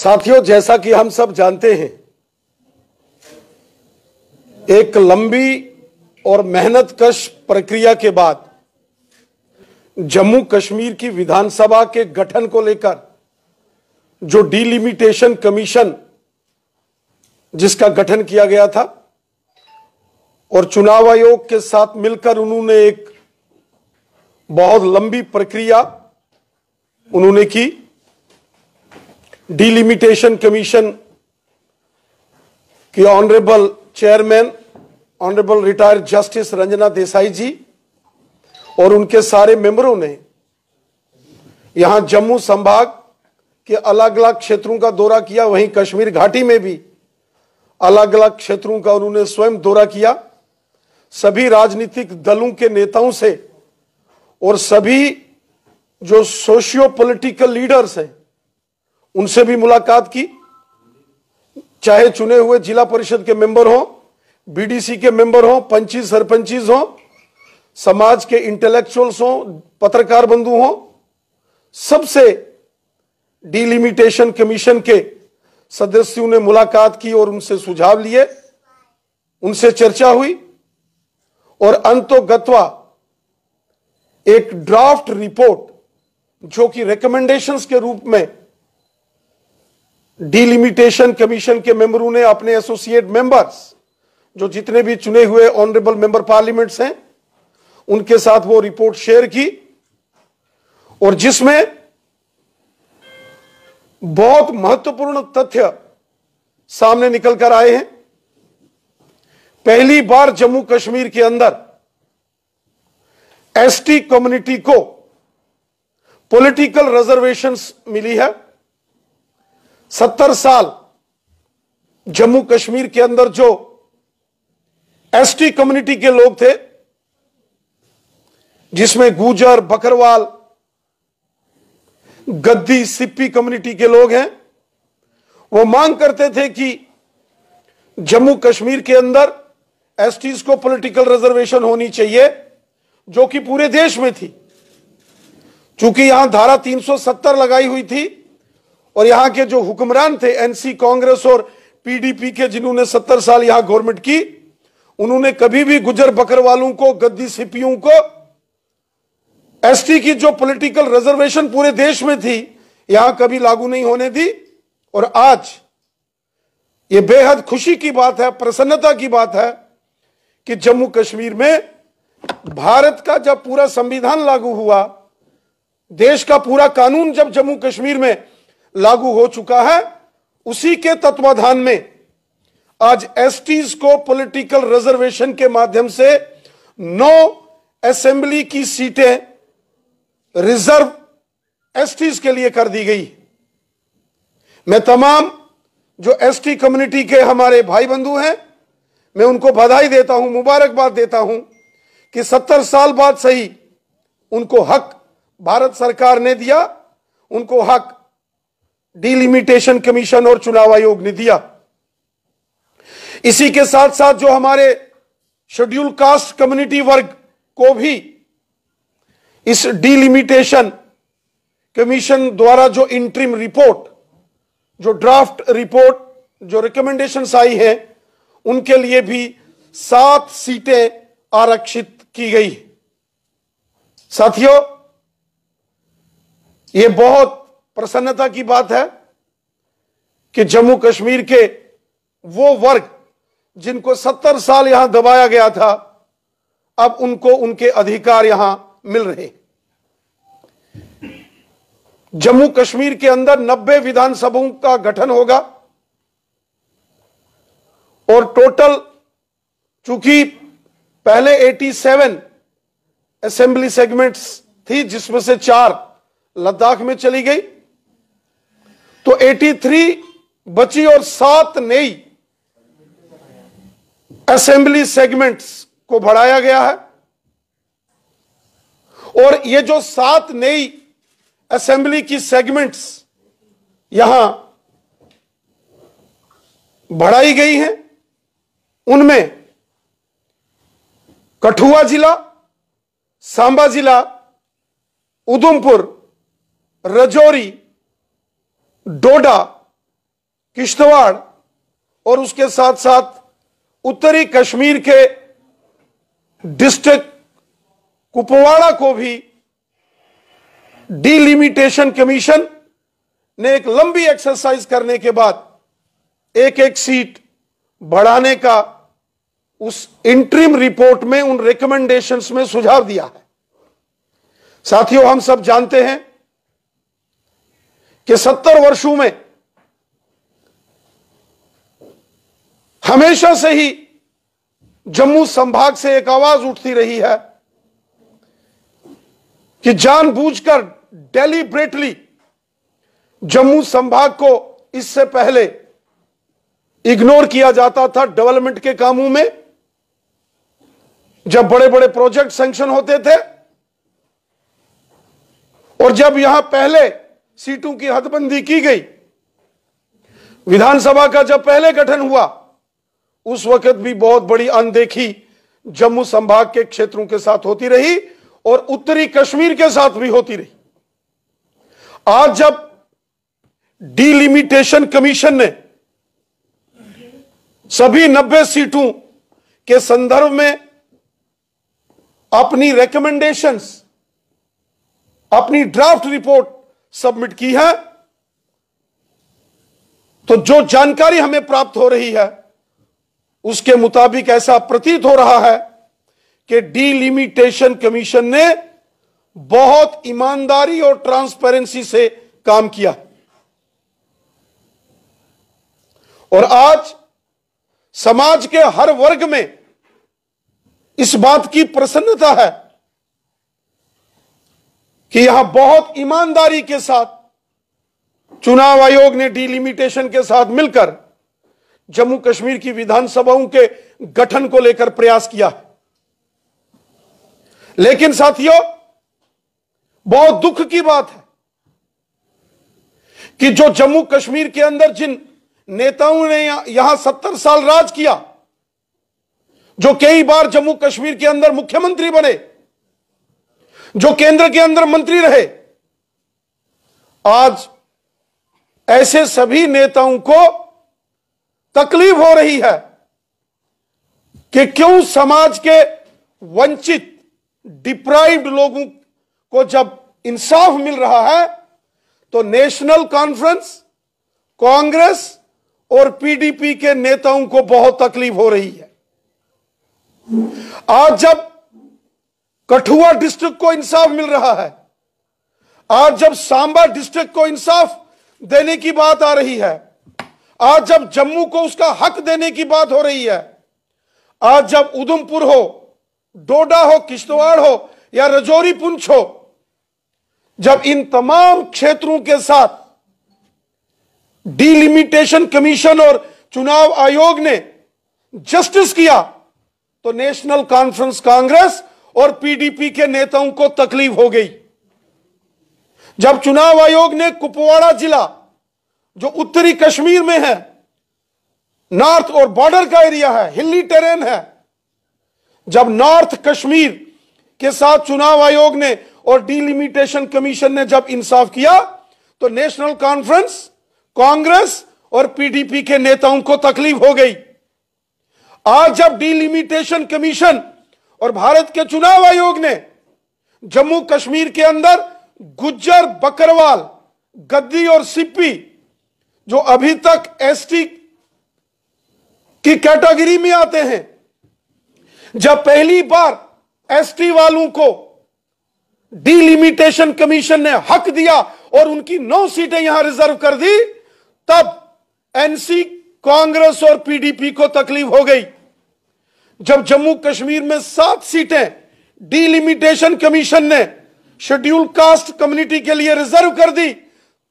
साथियों जैसा कि हम सब जानते हैं एक लंबी और मेहनत कश प्रक्रिया के बाद जम्मू कश्मीर की विधानसभा के गठन को लेकर जो डिलिमिटेशन कमीशन जिसका गठन किया गया था और चुनाव आयोग के साथ मिलकर उन्होंने एक बहुत लंबी प्रक्रिया उन्होंने की डिलिमिटेशन कमीशन के honourable chairman honourable retired justice Ranjana Desai ji और उनके सारे मेंबरों ने यहां जम्मू संभाग के अलग अलग क्षेत्रों का दौरा किया वहीं कश्मीर घाटी में भी अलग अलग क्षेत्रों का उन्होंने स्वयं दौरा किया सभी राजनीतिक दलों के नेताओं से और सभी जो सोशियो पॉलिटिकल लीडर्स हैं उनसे भी मुलाकात की चाहे चुने हुए जिला परिषद के मेंबर हों बीडीसी के मेंबर हों पंची सरपंचीज हों समाज के इंटेलेक्चुअल्स हों पत्रकार बंधु हों सबसे डिलिमिटेशन कमीशन के सदस्यों ने मुलाकात की और उनसे सुझाव लिए उनसे चर्चा हुई और अंतोगत्वा एक ड्राफ्ट रिपोर्ट जो कि रिकमेंडेशंस के रूप में डिलिमिटेशन कमीशन के मेंबरों ने अपने एसोसिएट मेंबर्स जो जितने भी चुने हुए ऑनरेबल मेंबर पार्लियामेंट्स हैं उनके साथ वो रिपोर्ट शेयर की और जिसमें बहुत महत्वपूर्ण तथ्य सामने निकल कर आए हैं पहली बार जम्मू कश्मीर के अंदर एसटी कम्युनिटी को पॉलिटिकल रिजर्वेशंस मिली है सत्तर साल जम्मू कश्मीर के अंदर जो एसटी कम्युनिटी के लोग थे जिसमें गुजर बकरवाल गद्दी सिप्पी कम्युनिटी के लोग हैं वो मांग करते थे कि जम्मू कश्मीर के अंदर एसटीज को पॉलिटिकल रिजर्वेशन होनी चाहिए जो कि पूरे देश में थी चूंकि यहां धारा 370 लगाई हुई थी और यहां के जो हुक्मरान थे एनसी कांग्रेस और पीडीपी के जिन्होंने सत्तर साल यहां गवर्नमेंट की उन्होंने कभी भी गुजर बकरवालों को गद्दी सिपियों को एसटी की जो पॉलिटिकल रिजर्वेशन पूरे देश में थी यहां कभी लागू नहीं होने दी और आज ये बेहद खुशी की बात है प्रसन्नता की बात है कि जम्मू कश्मीर में भारत का जब पूरा संविधान लागू हुआ देश का पूरा कानून जब जम्मू कश्मीर में लागू हो चुका है उसी के तत्वाधान में आज एसटीज को पॉलिटिकल रिजर्वेशन के माध्यम से नौ असेंबली की सीटें रिजर्व एसटीज के लिए कर दी गई मैं तमाम जो एसटी कम्युनिटी के हमारे भाई बंधु हैं मैं उनको बधाई देता हूं मुबारकबाद देता हूं कि सत्तर साल बाद सही उनको हक भारत सरकार ने दिया उनको हक डिलिमिटेशन कमीशन और चुनाव आयोग ने दिया इसी के साथ साथ जो हमारे शेड्यूल कास्ट कम्युनिटी वर्ग को भी इस डिलिमिटेशन कमीशन द्वारा जो इंट्रीम रिपोर्ट जो ड्राफ्ट रिपोर्ट जो रिकमेंडेशन आई है उनके लिए भी सात सीटें आरक्षित की गई साथियों ये बहुत प्रसन्नता की बात है कि जम्मू कश्मीर के वो वर्ग जिनको सत्तर साल यहां दबाया गया था अब उनको उनके अधिकार यहां मिल रहे जम्मू कश्मीर के अंदर 90 विधानसभाओं का गठन होगा और टोटल चूंकि पहले 87 असेंबली सेगमेंट्स थी जिसमें से चार लद्दाख में चली गई तो 83 बची और सात नई असेंबली सेगमेंट्स को बढ़ाया गया है और ये जो सात नई असेंबली की सेगमेंट्स यहां बढ़ाई गई हैं उनमें कठुआ जिला सांबा जिला उधमपुर रजौरी डोडा किश्तवाड़ और उसके साथ साथ उत्तरी कश्मीर के डिस्ट्रिक्ट कुपवाड़ा को भी डिलिमिटेशन कमीशन ने एक लंबी एक्सरसाइज करने के बाद एक एक सीट बढ़ाने का उस इंट्रीम रिपोर्ट में उन रिकमेंडेशंस में सुझाव दिया है साथियों हम सब जानते हैं कि सत्तर वर्षों में हमेशा से ही जम्मू संभाग से एक आवाज उठती रही है कि जानबूझकर डेलीब्रेटली जम्मू संभाग को इससे पहले इग्नोर किया जाता था डेवलपमेंट के कामों में जब बड़े बड़े प्रोजेक्ट सैंक्शन होते थे और जब यहां पहले सीटों की हदबंदी की गई विधानसभा का जब पहले गठन हुआ उस वक्त भी बहुत बड़ी अनदेखी जम्मू संभाग के क्षेत्रों के साथ होती रही और उत्तरी कश्मीर के साथ भी होती रही आज जब डिलिमिटेशन कमीशन ने सभी 90 सीटों के संदर्भ में अपनी रिकमेंडेशंस अपनी ड्राफ्ट रिपोर्ट सबमिट की है तो जो जानकारी हमें प्राप्त हो रही है उसके मुताबिक ऐसा प्रतीत हो रहा है कि डीलिमिटेशन कमीशन ने बहुत ईमानदारी और ट्रांसपेरेंसी से काम किया और आज समाज के हर वर्ग में इस बात की प्रसन्नता है कि यहां बहुत ईमानदारी के साथ चुनाव आयोग ने डिलिमिटेशन के साथ मिलकर जम्मू कश्मीर की विधानसभाओं के गठन को लेकर प्रयास किया है लेकिन साथियों बहुत दुख की बात है कि जो जम्मू कश्मीर के अंदर जिन नेताओं ने यहां सत्तर साल राज किया जो कई बार जम्मू कश्मीर के अंदर मुख्यमंत्री बने जो केंद्र के अंदर मंत्री रहे आज ऐसे सभी नेताओं को तकलीफ हो रही है कि क्यों समाज के वंचित डिप्राइव्ड लोगों को जब इंसाफ मिल रहा है तो नेशनल कॉन्फ्रेंस कांग्रेस और पीडीपी के नेताओं को बहुत तकलीफ हो रही है आज जब कठुआ डिस्ट्रिक्ट को इंसाफ मिल रहा है आज जब सांबा डिस्ट्रिक्ट को इंसाफ देने की बात आ रही है आज जब जम्मू को उसका हक देने की बात हो रही है आज जब उधमपुर हो डोडा हो किश्तवाड़ हो या रजौरी पुंछ हो जब इन तमाम क्षेत्रों के साथ डिलिमिटेशन कमीशन और चुनाव आयोग ने जस्टिस किया तो नेशनल कॉन्फ्रेंस कांग्रेस और पीडीपी के नेताओं को तकलीफ हो गई जब चुनाव आयोग ने कुपवाड़ा जिला जो उत्तरी कश्मीर में है नॉर्थ और बॉर्डर का एरिया है हिली टेरेन है जब नॉर्थ कश्मीर के साथ चुनाव आयोग ने और डिलिमिटेशन कमीशन ने जब इंसाफ किया तो नेशनल कॉन्फ्रेंस कांग्रेस और पीडीपी के नेताओं को तकलीफ हो गई आज जब डिलिमिटेशन कमीशन और भारत के चुनाव आयोग ने जम्मू कश्मीर के अंदर गुज्जर बकरवाल गद्दी और सिप्पी जो अभी तक एसटी की कैटेगरी में आते हैं जब पहली बार एसटी वालों को डिलिमिटेशन कमीशन ने हक दिया और उनकी नौ सीटें यहां रिजर्व कर दी तब एनसी कांग्रेस और पीडीपी को तकलीफ हो गई जब जम्मू कश्मीर में सात सीटें डिलिमिटेशन कमीशन ने शेड्यूल कास्ट कम्युनिटी के लिए रिजर्व कर दी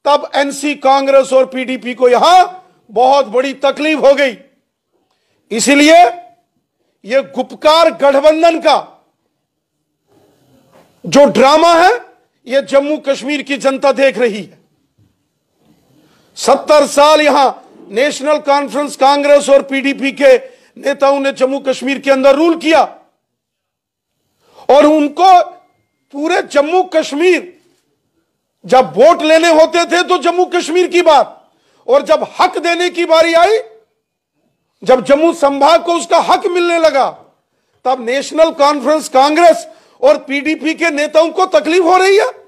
तब एनसी कांग्रेस और पीडीपी को यहां बहुत बड़ी तकलीफ हो गई इसीलिए यह गुपकार गठबंधन का जो ड्रामा है यह जम्मू कश्मीर की जनता देख रही है सत्तर साल यहां नेशनल कॉन्फ्रेंस कांग्रेस और पीडीपी के नेताओं ने जम्मू कश्मीर के अंदर रूल किया और उनको पूरे जम्मू कश्मीर जब वोट लेने होते थे तो जम्मू कश्मीर की बात और जब हक देने की बारी आई जब जम्मू संभाग को उसका हक मिलने लगा तब नेशनल कॉन्फ्रेंस कांग्रेस और पीडीपी के नेताओं को तकलीफ हो रही है